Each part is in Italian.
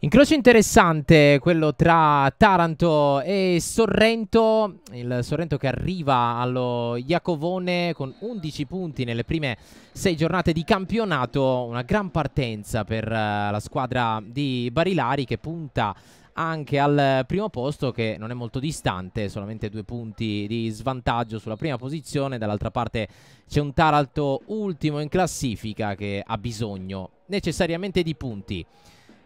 Incrocio interessante quello tra Taranto e Sorrento, il Sorrento che arriva allo Iacovone con 11 punti nelle prime 6 giornate di campionato, una gran partenza per eh, la squadra di Barilari che punta anche al primo posto che non è molto distante, solamente due punti di svantaggio sulla prima posizione, dall'altra parte c'è un Taranto ultimo in classifica che ha bisogno necessariamente di punti.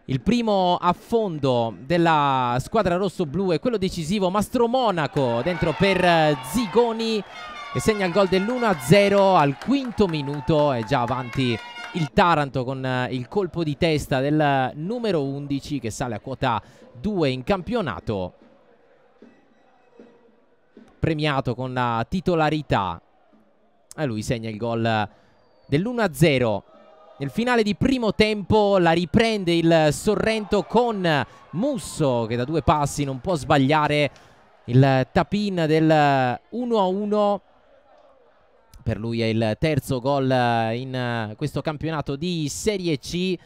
Il primo affondo della squadra rosso-blu è quello decisivo Mastro Monaco dentro per eh, Zigoni che segna il gol dell'1-0 al quinto minuto è già avanti il Taranto con eh, il colpo di testa del eh, numero 11 che sale a quota 2 in campionato premiato con la titolarità e lui segna il gol dell'1-0 nel finale di primo tempo la riprende il Sorrento con Musso che da due passi non può sbagliare il tapin del 1-1. Per lui è il terzo gol in questo campionato di Serie C.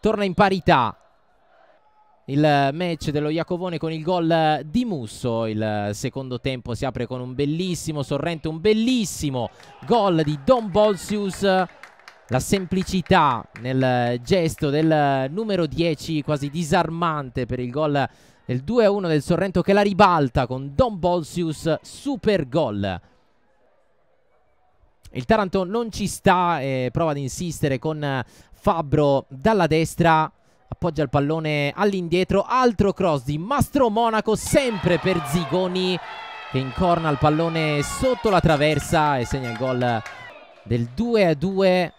Torna in parità il match dello Iacovone con il gol di Musso. Il secondo tempo si apre con un bellissimo Sorrento, un bellissimo gol di Don Bolsius la semplicità nel gesto del numero 10 quasi disarmante per il gol del 2-1 del Sorrento che la ribalta con Don Bolsius super gol. Il Taranto non ci sta e prova ad insistere con Fabbro dalla destra. Appoggia il pallone all'indietro. Altro cross di Mastro Monaco, sempre per Zigoni, che incorna il pallone sotto la traversa e segna il gol del 2 a 2.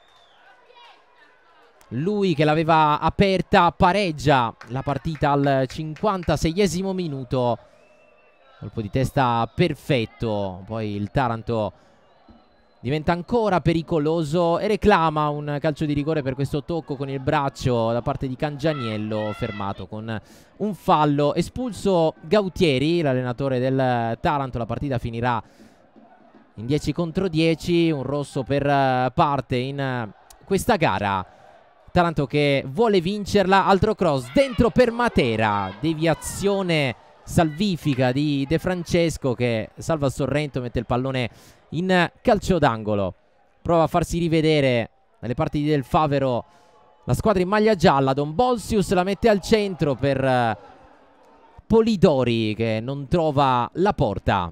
Lui che l'aveva aperta pareggia la partita al 56esimo minuto. Colpo di testa perfetto. Poi il Taranto diventa ancora pericoloso e reclama un calcio di rigore per questo tocco con il braccio da parte di Cangianiello fermato con un fallo espulso Gautieri l'allenatore del Taranto la partita finirà in 10 contro 10 un rosso per eh, parte in eh, questa gara Taranto che vuole vincerla, altro cross dentro per Matera, deviazione salvifica di De Francesco che salva Sorrento, mette il pallone in calcio d'angolo. Prova a farsi rivedere dalle parti di del Favero la squadra in maglia gialla, Don Bolsius la mette al centro per eh, Polidori che non trova la porta.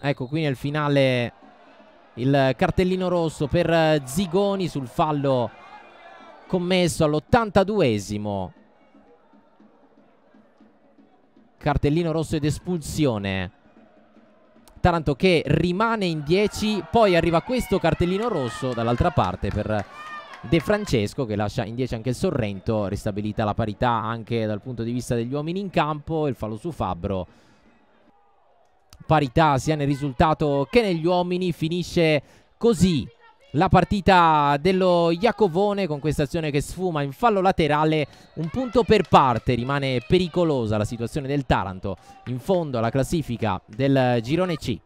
Ecco qui nel finale il cartellino rosso per eh, Zigoni sul fallo commesso all'82esimo. Cartellino rosso ed espulsione. Taranto che rimane in 10, poi arriva questo cartellino rosso dall'altra parte per eh, De Francesco che lascia in 10 anche il Sorrento, ristabilita la parità anche dal punto di vista degli uomini in campo, il fallo su Fabbro parità sia nel risultato che negli uomini. Finisce così la partita dello Iacovone con questa azione che sfuma in fallo laterale un punto per parte rimane pericolosa la situazione del Taranto in fondo alla classifica del girone C